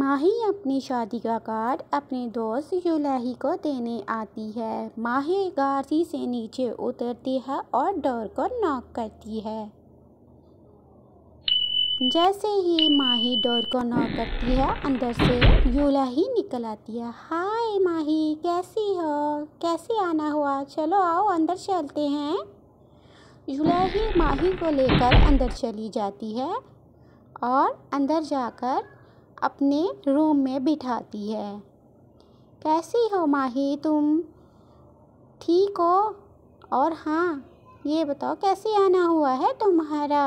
माही अपनी शादी का कार्ड अपने दोस्त जुलाही को देने आती है माही गारसी से नीचे उतरती है और डोर को नॉक करती है जैसे ही माही डोर को नॉक करती है अंदर से जुलाही निकल आती है हाय माही कैसी हो कैसे आना हुआ चलो आओ अंदर चलते हैं जुलाही माही को लेकर अंदर चली जाती है और अंदर जाकर अपने रूम में बिठाती है कैसी हो माही तुम ठीक हो और हाँ ये बताओ कैसे आना हुआ है तुम्हारा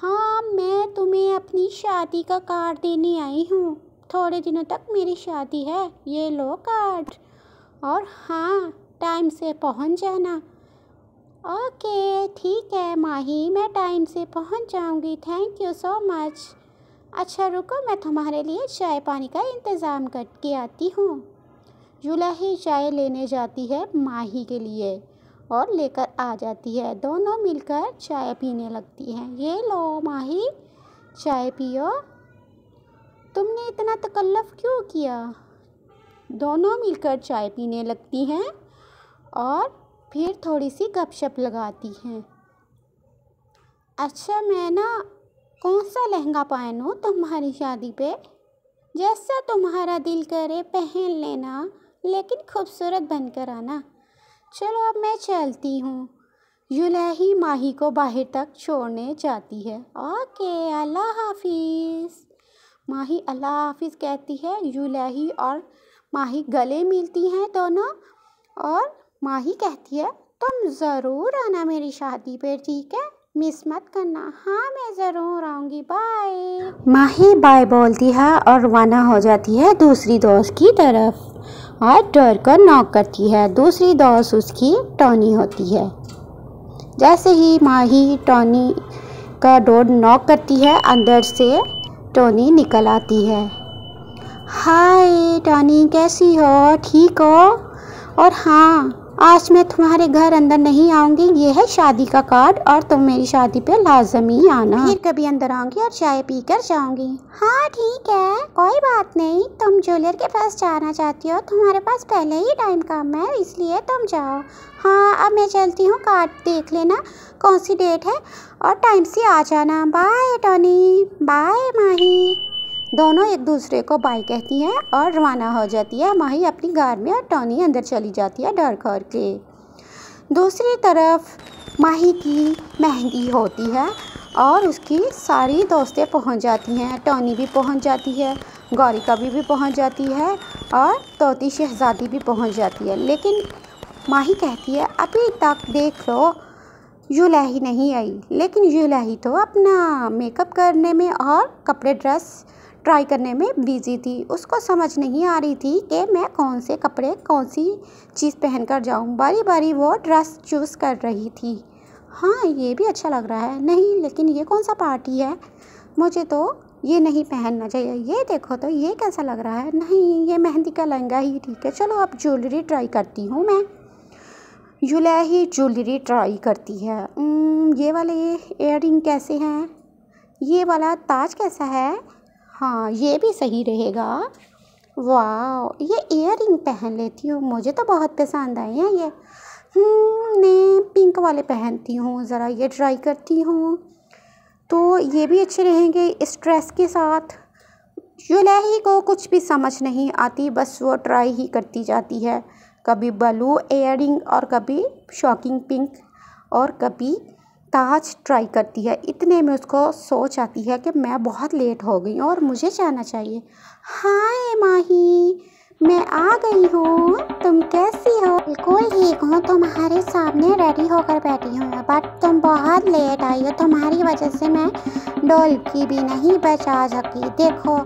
हाँ मैं तुम्हें अपनी शादी का कार्ड देने आई हूँ थोड़े दिनों तक मेरी शादी है ये लो कार्ड और हाँ टाइम से पहुँच जाना ओके ठीक है माही मैं टाइम से पहुँच जाऊँगी थैंक यू सो मच अच्छा रुको मैं तुम्हारे लिए चाय पानी का इंतज़ाम करके आती हूँ जुलाही चाय लेने जाती है माही के लिए और लेकर आ जाती है दोनों मिलकर चाय पीने लगती हैं ये लो माही चाय पियो तुमने इतना तकल्लफ क्यों किया दोनों मिलकर चाय पीने लगती हैं और फिर थोड़ी सी गपशप लगाती हैं अच्छा मैं ना कौन सा लहंगा पहनूँ तुम्हारी शादी पे जैसा तुम्हारा दिल करे पहन लेना लेकिन खूबसूरत बनकर आना चलो अब मैं चलती हूँ युलही माही को बाहर तक छोड़ने जाती है ओके अल्लाह हाफिज़ माही अल्लाह हाफिज़ कहती है युलही और माही गले मिलती हैं दोनों और माही कहती है तुम ज़रूर आना मेरी शादी पे ठीक है मिस मत करना हाँ मैं ज़रूर आऊंगी बाय माही बाय बोलती है और रवाना हो जाती है दूसरी दोस्त की तरफ और डोर कर नॉक करती है दूसरी दोस्त उसकी टॉनी होती है जैसे ही माही टॉनी का डोर नॉक करती है अंदर से टॉनी निकल आती है हाय टॉनी कैसी हो ठीक हो और हाँ आज मैं तुम्हारे घर अंदर नहीं आऊँगी ये है शादी का कार्ड और तुम मेरी शादी पे लाजमी आना फिर कभी अंदर आऊँगी और चाय पी कर जाऊँगी हाँ ठीक है कोई बात नहीं तुम ज्वेलर के पास जाना चाहती हो तुम्हारे पास पहले ही टाइम कम है इसलिए तुम जाओ हाँ अब मैं चलती हूँ कार्ड देख लेना कौन सी डेट है और टाइम से आ जाना बाय टोनी बाय माही दोनों एक दूसरे को बाई कहती हैं और रवाना हो जाती है माही अपनी गार में और टॉनी अंदर चली जाती है डर खोर के दूसरी तरफ माही की मेहंदी होती है और उसकी सारी दोस्तें पहुंच जाती हैं टॉनी भी पहुंच जाती है गौरी कभी भी पहुंच जाती है और तोती शहज़ादी भी पहुंच जाती है लेकिन माही कहती है अभी तक देख लो यूलाही नहीं आई लेकिन यूलाही तो अपना मेकअप करने में और कपड़े ड्रेस ट्राई करने में बिज़ी थी उसको समझ नहीं आ रही थी कि मैं कौन से कपड़े कौन सी चीज़ पहन कर जाऊँ बारी बारी वो ड्रेस चूज़ कर रही थी हाँ ये भी अच्छा लग रहा है नहीं लेकिन ये कौन सा पार्टी है मुझे तो ये नहीं पहनना चाहिए ये देखो तो ये कैसा लग रहा है नहीं ये मेहंदी का लहंगा ही ठीक है चलो अब ज्वेलरी ट्राई करती हूँ मैं जुला ही ज्वेलरी ट्राई करती है ये वाले एयर कैसे हैं ये वाला ताज कैसा है हाँ ये भी सही रहेगा वाह ये इयर रिंग पहन लेती हूँ मुझे तो बहुत पसंद आए हैं ये हम्म, मैं पिंक वाले पहनती हूँ ज़रा ये ट्राई करती हूँ तो ये भी अच्छे रहेंगे इस ड्रेस के साथ जुलेही को कुछ भी समझ नहीं आती बस वो ट्राई ही करती जाती है कभी बलू एयरिंग और कभी शॉकिंग पिंक और कभी ताज ट्राई करती है इतने में उसको सोच आती है कि मैं बहुत लेट हो गई और मुझे जाना चाहिए हाय माही मैं आ गई हूँ तुम कैसी हो बिल्कुल ठीक हूँ तुम्हारे सामने रेडी होकर बैठी हूँ बट तुम बहुत लेट आई हो तुम्हारी वजह से मैं डॉल की भी नहीं बचा सकी देखो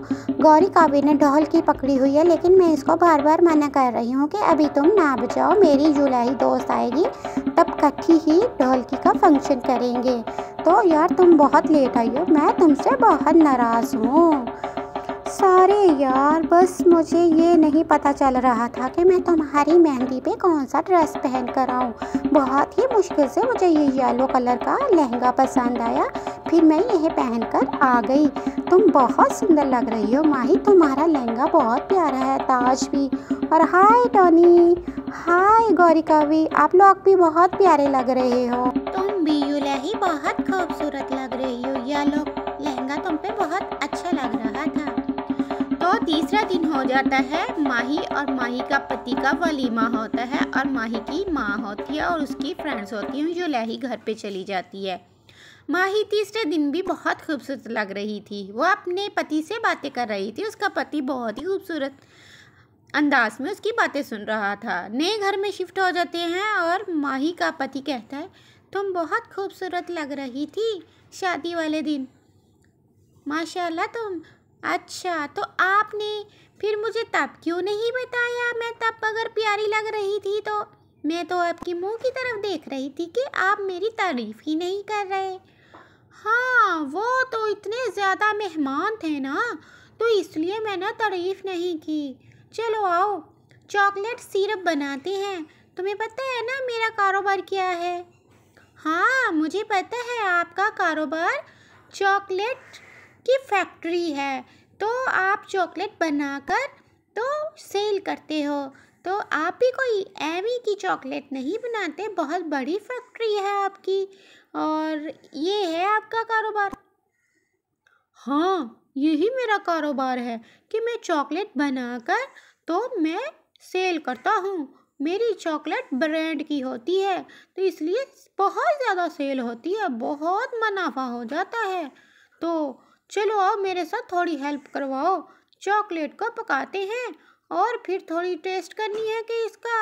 गौरी काबी ने डॉल की पकड़ी हुई है लेकिन मैं इसको बार बार मना कर रही हूँ कि अभी तुम ना बचाओ मेरी जुलाई दोस्त आएगी तब कट्ठी ही ढोलकी का फंक्शन करेंगे तो यार तुम बहुत लेट आई हो मैं तुमसे बहुत नाराज़ हूँ सारे यार बस मुझे ये नहीं पता चल रहा था कि मैं तुम्हारी मेहंदी पे कौन सा ड्रेस पहन कर आऊँ बहुत ही मुश्किल से मुझे ये येलो कलर का लहंगा पसंद आया फिर मैं यह पहन कर आ गई तुम बहुत सुंदर लग रही हो माही तुम्हारा लहंगा बहुत प्यारा है ताज भी और हाय टॉनी हाय गौरी भी आप लोग भी बहुत प्यारे लग रहे हो तुम भी यूला ही बहुत खूबसूरत लग रही हो येलो लहंगा तुम पे बहुत अच्छा तीसरा दिन हो जाता है माही और माही का पति का वलीमा होता है और माही की माँ होती है और उसकी फ्रेंड्स होती हैं जो लही घर पे चली जाती है माही तीसरे दिन भी बहुत खूबसूरत लग रही थी वो अपने पति से बातें कर रही थी उसका पति बहुत ही खूबसूरत अंदाज में उसकी बातें सुन रहा था नए घर में शिफ्ट हो जाते हैं और माही का पति कहता है तुम बहुत खूबसूरत लग रही थी शादी वाले दिन माशाल्लाह तुम अच्छा तो आपने फिर मुझे तब क्यों नहीं बताया मैं तब अगर प्यारी लग रही थी तो मैं तो आपकी मुंह की तरफ देख रही थी कि आप मेरी तारीफ़ ही नहीं कर रहे हाँ वो तो इतने ज़्यादा मेहमान थे ना तो इसलिए मैंने तारीफ़ नहीं की चलो आओ चॉकलेट सिरप बनाते हैं तुम्हें पता है ना मेरा कारोबार क्या है हाँ मुझे पता है आपका कारोबार चॉकलेट की फैक्ट्री है तो आप चॉकलेट बनाकर तो सेल करते हो तो आप भी कोई एवी की चॉकलेट नहीं बनाते बहुत बड़ी फैक्ट्री है आपकी और ये है आपका कारोबार हाँ यही मेरा कारोबार है कि मैं चॉकलेट बनाकर तो मैं सेल करता हूँ मेरी चॉकलेट ब्रांड की होती है तो इसलिए बहुत ज़्यादा सेल होती है बहुत मुनाफा हो जाता है तो चलो आओ मेरे साथ थोड़ी हेल्प करवाओ चॉकलेट को पकाते हैं और फिर थोड़ी टेस्ट करनी है कि इसका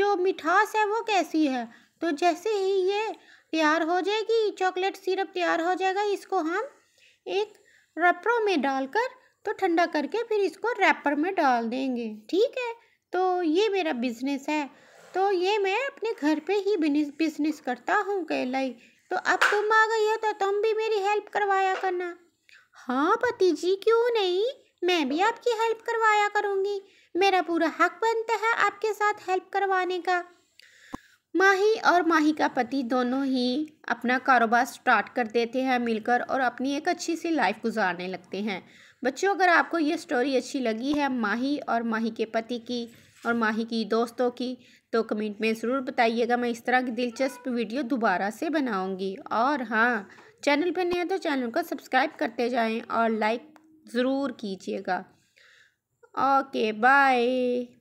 जो मिठास है वो कैसी है तो जैसे ही ये तैयार हो जाएगी चॉकलेट सिरप तैयार हो जाएगा इसको हम एक रपरों में डालकर तो ठंडा करके फिर इसको रैपर में डाल देंगे ठीक है तो ये मेरा बिज़नेस है तो ये मैं अपने घर पे ही बिजनेस करता हूँ कहलाई तो अब तुम आ गई हो तो तुम भी मेरी हेल्प करवाया करना हाँ पति जी क्यों नहीं मैं भी आपकी हेल्प करवाया करूँगी मेरा पूरा हक बनता है आपके साथ हेल्प करवाने का माही और माही का पति दोनों ही अपना कारोबार स्टार्ट कर देते हैं मिलकर और अपनी एक अच्छी सी लाइफ गुजारने लगते हैं बच्चों अगर आपको ये स्टोरी अच्छी लगी है माही और माही के पति की और माही की दोस्तों की तो कमेंट में ज़रूर बताइएगा मैं इस तरह की दिलचस्प वीडियो दोबारा से बनाऊँगी और हाँ चैनल पर नए हैं तो चैनल को सब्सक्राइब करते जाएं और लाइक ज़रूर कीजिएगा ओके बाय